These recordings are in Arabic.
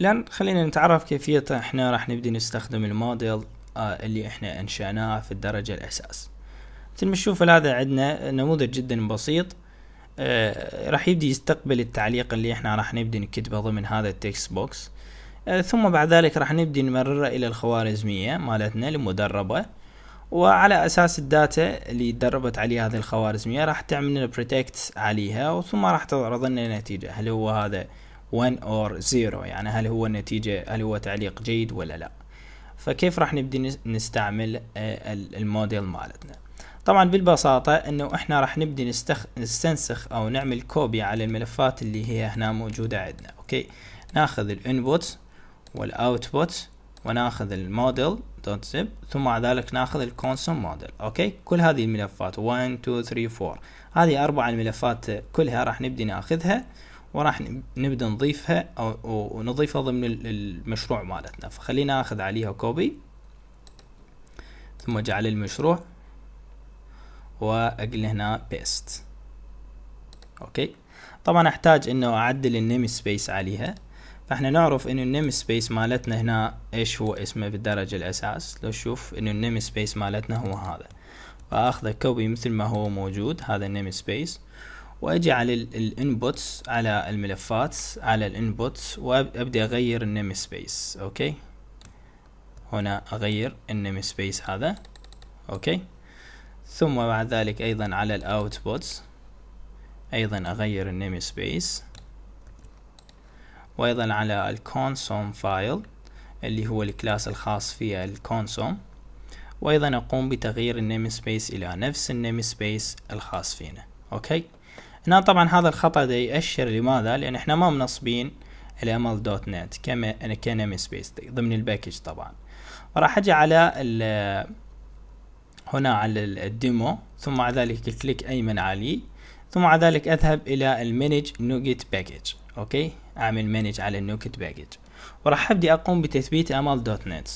الآن خلينا نتعرف كيفية احنا راح نبدي نستخدم الموديل آه، اللي احنا انشأناه في الدرجة الأساس مثل ما تشوف هذا عندنا نموذج جدا بسيط آه راح يبدي يستقبل التعليق اللي احنا راح نبدي نكتبه ضمن هذا التكست بوكس آه ثم بعد ذلك راح نبدي نمرره الى الخوارزمية مالتنا المدربة وعلى اساس الداتا اللي دربت عليها هذه الخوارزمية راح تعمل لنا بروتكت عليها وثم راح تعرض لنا نتيجة هل هو هذا 1 اور 0 يعني هل هو النتيجة هل هو تعليق جيد ولا لا فكيف راح نبدي نستعمل آه، الموديل مالتنا طبعا بالبساطة انه احنا راح نبدي نستخ... نستنسخ او نعمل كوبي على الملفات اللي هي هنا موجودة عندنا اوكي ناخذ الانبوت والاوتبوت وناخذ الموديل دوت زب ثم بعد ذلك ناخذ الكونسوم موديل اوكي كل هذه الملفات 1 2 3 4 هذه اربع الملفات كلها راح نبدي ناخذها وراح نبدا نضيفها ونضيفها ضمن المشروع مالتنا فخلينا اخذ عليها كوبي ثم اجعل المشروع واقل هنا بيست اوكي طبعا احتاج انه اعدل النيم سبيس عليها فاحنا نعرف انه النيم سبيس مالتنا هنا ايش هو اسمه بالدرجة الاساس لو تشوف انه النيم سبيس مالتنا هو هذا فاخذه كوبي مثل ما هو موجود هذا النيم سبيس واجي على الانبوتس على الملفات على الانبوتس وابدا اغير النيم سبيس اوكي هنا اغير النيم سبيس هذا اوكي ثم بعد ذلك ايضا على الاوتبوتس ايضا اغير النيم سبيس وايضا على الكونسوم فايل اللي هو الكلاس الخاص فيها الكونسوم وايضا اقوم بتغيير النيم سبيس الى نفس النيم سبيس الخاص فينا اوكي هنا نعم، طبعا هذا الخطأ ده يأشر لماذا لأن احنا ما منصبين الامل دوت نت كما كنيم سبيس ضمن الباكج طبعا راح اجي على ال هنا على الديمو ثم بعد ذلك كليك ايمن عليه ثم بعد ذلك اذهب الى المانج نوجيت باكج اوكي اعمل مانج على النوجيت باكج وراح ابدي اقوم بتثبيت امل دوت نت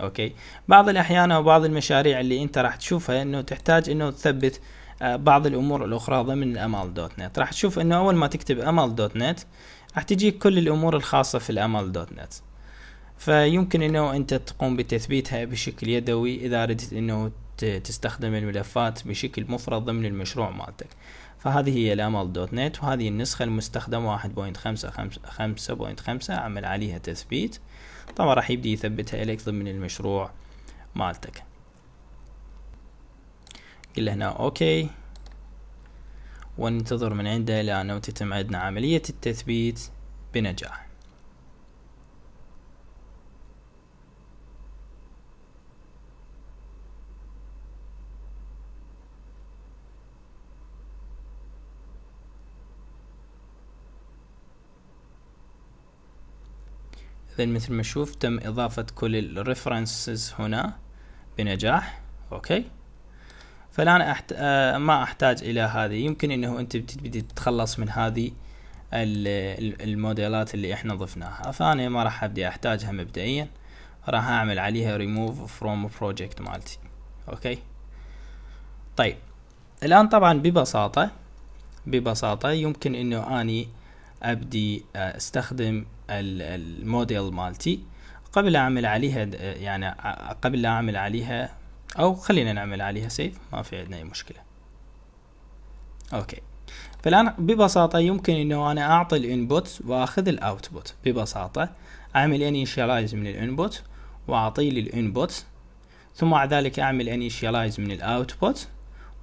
اوكي بعض الاحيان او بعض المشاريع اللي انت راح تشوفها انه تحتاج انه تثبت آه، بعض الامور الاخرى ضمن الامال دوت نت راح تشوف انه اول ما تكتب امال دوت نت راح تجيك كل الامور الخاصه في الامال دوت نت فيمكن انه انت تقوم بتثبيتها بشكل يدوي اذا اردت انه تستخدم الملفات بشكل مفرد ضمن المشروع مالتك فهذه هي الامل دوت نت وهذه النسخة المستخدمة 1.5.5.5 عمل عليها تثبيت طبعا راح يبدي يثبتها اليك ضمن المشروع مالتك قل هنا اوكي وننتظر من عنده الى انه تتم عندنا عملية التثبيت بنجاح إذا مثل ما شوف تم إضافة كل الريفرنسز هنا بنجاح أوكي okay. فالان أحت... آه، ما احتاج الى هذه يمكن انه انت بتبدي تتخلص من هذه الموديلات اللي احنا ضفناها فانا ما راح ابدي احتاجها مبدئيا راح اعمل عليها ريموف فروم بروجكت مالتي اوكي طيب الان طبعا ببساطة ببساطة يمكن انه اني ابدي آه، استخدم الموديل مالتي قبل اعمل عليها يعني قبل لا اعمل عليها او خلينا نعمل عليها سيف ما في عندنا اي مشكله اوكي فالان ببساطه يمكن انه انا اعطي الانبوت واخذ الاوتبوت ببساطه اعمل انيشيالايز من الانبوت واعطيه للانبوت ثم بعد ذلك اعمل انيشيالايز من الاوتبوت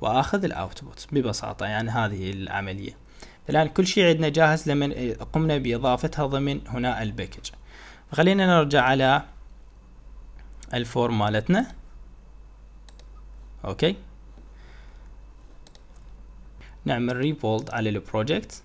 واخذ الاوتبوت ببساطه يعني هذه العمليه الان كل شيء عندنا جاهز لمن قمنا باضافتها ضمن هنا الباكج خلينا نرجع على الفورم مالتنا اوكي نعمل ريبولد على البروجكت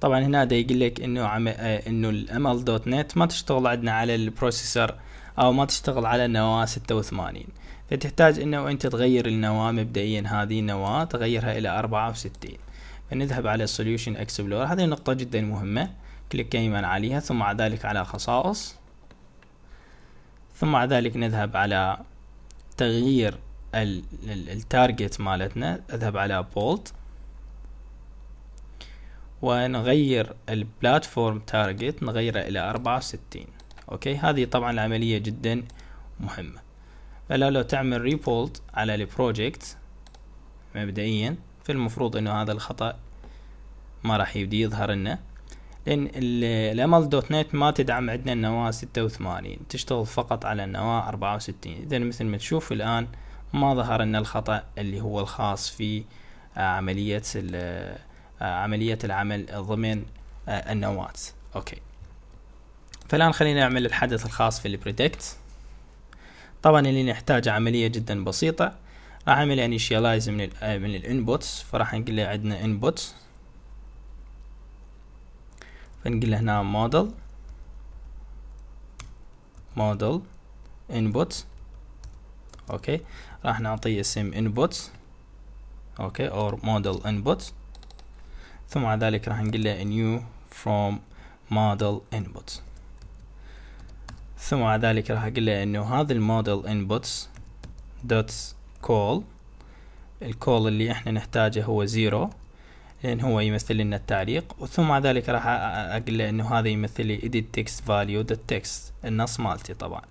طبعا هنا دا يقول لك انه عم... آه، انه الامل دوت نت ما تشتغل عندنا على البروسيسور او ما تشتغل على نواه 86 فتحتاج انه انت تغير النواه مبدئيا هذه النواه تغيرها الى 64 فنذهب على سوليوشن اكسبلور هذه نقطة جدا مهمة كليك أيمن عليها ثم بعد ذلك على خصائص ثم بعد ذلك نذهب على تغيير التارجت مالتنا اذهب على بولت ونغير البلاتفورم تارجت نغيره الى أربعة وستين اوكي هذه طبعا العملية جدا مهمة فلا لو تعمل ريبولت على البروجكت مبدئيا فالمفروض انه هذا الخطأ ما راح يبدي يظهر لنا لان الامل دوت نت ما تدعم عندنا النواه ستة وثمانين تشتغل فقط على النواه أربعة وستين اذا مثل ما تشوف الان ما ظهر لنا الخطأ اللي هو الخاص في آه، عملية آه، عملية العمل ضمن آه، النواة اوكي فالان خلينا نعمل الحدث الخاص في البريدكت طبعا اللي نحتاج عملية جدا بسيطة راح اعمل انيشياليز من ال من الانبوتس فراح نقول له عندنا انبوتس فنقول هنا موديل موديل انبوت اوكي راح نعطيه اسم انبوت اوكي اور موديل انبوت ثم بعد ذلك راح نقول له new from model input ثم بعد ذلك راح اقول له انه هذا الموديل inputs دوت كول الكول اللي احنا نحتاجه هو زيرو ان هو يمثل لنا التعليق ثم بعد ذلك راح اقول له انه هذا يمثل لي edit text value the text النص مالتي طبعا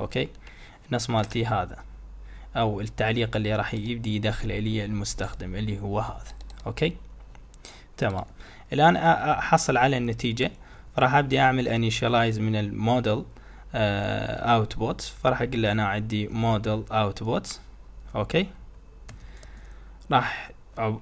اوكي النص مالتي هذا او التعليق اللي راح يبدي يدخله لي المستخدم اللي هو هذا اوكي تمام الان احصل على النتيجه راح ابدي اعمل انيشلايز من الموديل اوتبوت آه، فراح اقول له انا عندي موديل اوتبوت اوكي راح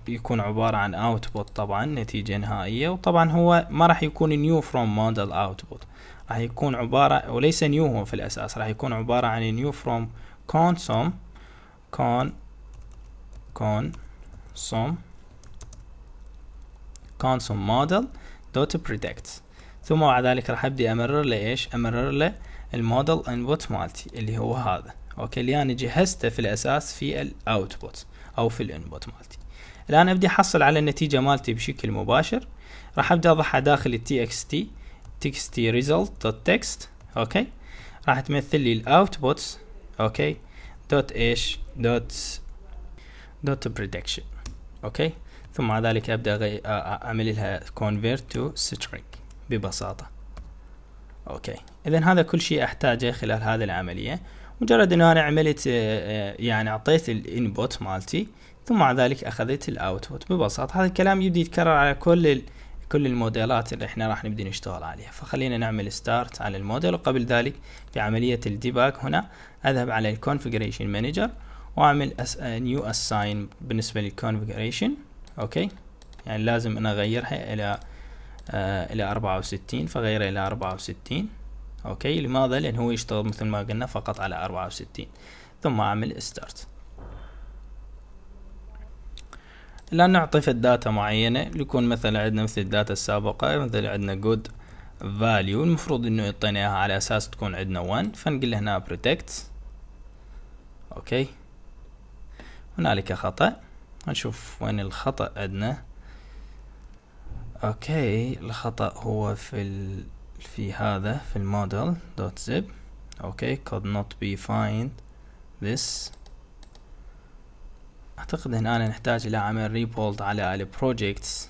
يكون عبارة عن اوتبوت طبعا نتيجة نهائية وطبعا هو ما راح يكون نيو فروم موديل اوتبوت راح يكون عبارة وليس نيو هو في الاساس راح يكون عبارة عن نيو فروم كونسوم كون كون سوم كونسوم موديل دوت بريدكت ثم بعد ذلك راح ابدي امرر لإيش ايش امرر له الموديل انبوت مالتي اللي هو هذا اوكي اللي انا جهزته في الاساس في الاوتبوت او في الانبوت مالتي الان ابدي احصل على النتيجه مالتي بشكل مباشر راح ابدا اضعها داخل التي اكس تي txt result dot text اوكي راح تمثل لي الاوتبوتس اوكي دوت ايش دوت دوت بريدكشن اوكي ثم بعد ذلك ابدا اعمل لها convert to string ببساطه اوكي اذا هذا كل شيء احتاجه خلال هذه العمليه مجرد ان انا عملت آه، آه، يعني اعطيت الانبوت مالتي ثم مع ذلك اخذت الاوتبوت ببساطه هذا الكلام يبدي يتكرر على كل كل الموديلات اللي احنا راح نبدي نشتغل عليها فخلينا نعمل ستارت على الموديل وقبل ذلك في عملية الديباج هنا اذهب على الكونفجريشن مانجر واعمل نيو اساين آه، بالنسبة للكونفجريشن اوكي يعني لازم انا اغيرها الى الى 64 فغيرها الى 64 اوكي لماذا لان هو يشتغل مثل ما قلنا فقط على أربعة وستين ثم اعمل ستارت الان نعطي في الداتا معينة يكون مثلا عندنا مثل الداتا السابقة مثل عندنا جود فاليو المفروض انه يعطينا اياها على اساس تكون عندنا 1 فنقول هنا بروتكت اوكي هنالك خطأ نشوف وين الخطأ عندنا اوكي الخطأ هو في ال في هذا في الموديل دوت زب اوكي could not be find this اعتقد هنا أنا نحتاج الى عمل ريبولد على البروجيكتس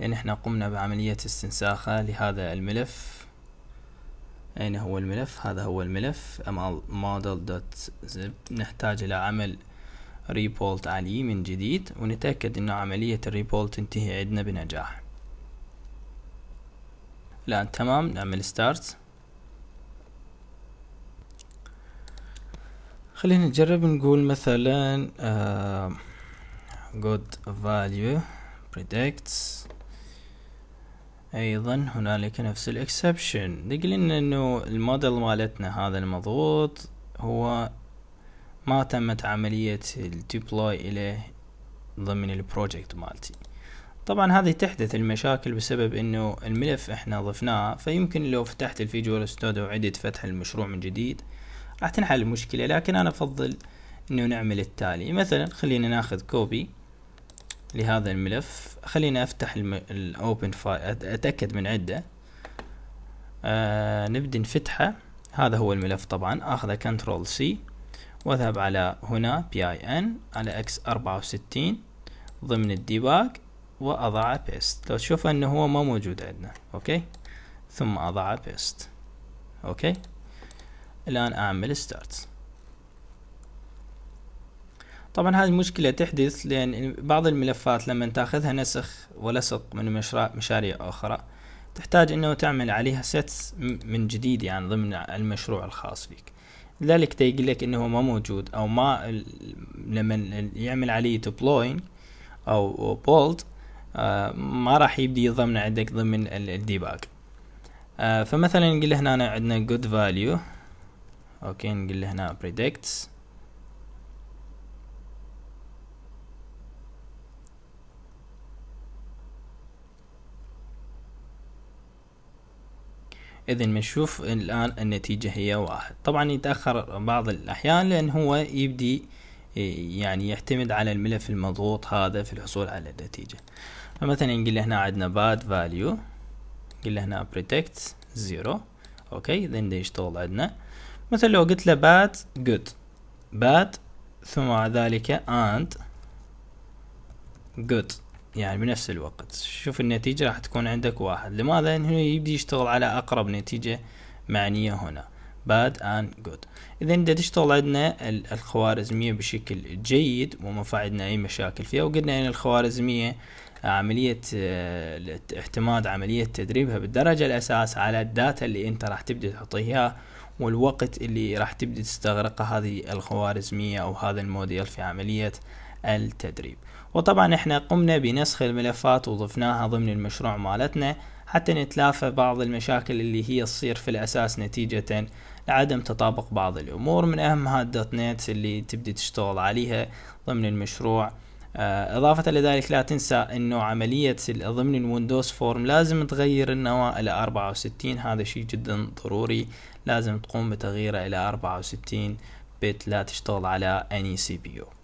لان احنا قمنا بعملية استنساخه لهذا الملف اين هو الملف هذا هو الملف model.zip نحتاج الى عمل ريبولت عليه من جديد ونتأكد انه عملية الريبولت تنتهي عندنا بنجاح الان تمام نعمل ستارت خلينا نجرب نقول مثلا جود آه، good value predicts ايضا هنالك نفس الاكسبشن نقول ان انه الموديل مالتنا هذا المضغوط هو ما تمت عملية الديبلوي اليه ضمن البروجكت مالتي طبعا هذه تحدث المشاكل بسبب انه الملف احنا ضفناه فيمكن لو فتحت الفيجوال ستوديو وعدت فتح المشروع من جديد راح تنحل المشكلة لكن انا افضل انه نعمل التالي مثلا خلينا ناخذ كوبي لهذا الملف خلينا افتح الاوبن فايل اتاكد من عده آه نبدي نفتحه هذا هو الملف طبعا اخذه كنترول سي واذهب على هنا بي اي ان على اكس 64 ضمن الديباج واضع بيست لو تشوف انه هو ما موجود عندنا اوكي ثم اضع بيست اوكي الان اعمل ستارت طبعا هذه المشكلة تحدث لأن بعض الملفات لما تاخذها نسخ ولصق من مشاريع أخرى تحتاج أنه تعمل عليها سيتس من جديد يعني ضمن المشروع الخاص فيك لذلك تيقول لك أنه ما موجود أو ما لما يعمل عليه deploying أو بولد آه، ما راح يبدي يضمن عندك ضمن الديباج آه، فمثلا نقول هنا عندنا good value اوكي نقول هنا predicts اذا بنشوف الان النتيجة هي واحد طبعا يتأخر بعض الاحيان لان هو يبدي يعني يعتمد على الملف المضغوط هذا في الحصول على النتيجة فمثلا نقول هنا عندنا bad value نقول هنا protect zero اوكي ذن يشتغل عندنا مثلا لو قلت له bad good bad ثم بعد ذلك and good يعني بنفس الوقت شوف النتيجة راح تكون عندك واحد لماذا؟ لأنه يبدي يشتغل على أقرب نتيجة معنية هنا باد اند جود اذا بدها تشتغل عندنا الخوارزمية بشكل جيد وما فعدنا اي مشاكل فيها وقلنا ان الخوارزمية عملية آه، الاعتماد عملية تدريبها بالدرجة الأساس على الداتا اللي أنت راح تبدأ تعطيها والوقت اللي راح تبدأ تستغرقه هذه الخوارزمية أو هذا الموديل في عملية التدريب وطبعا احنا قمنا بنسخ الملفات وضفناها ضمن المشروع مالتنا حتى نتلافى بعض المشاكل اللي هي تصير في الأساس نتيجة لعدم تطابق بعض الأمور من أهمها الدوت نت اللي تبدي تشتغل عليها ضمن المشروع آه، إضافة لذلك لا تنسى أنه عملية ضمن الويندوز فورم لازم تغير النواة إلى 64 هذا شيء جدا ضروري لازم تقوم بتغييره إلى 64 بت لا تشتغل على أني سي بي يو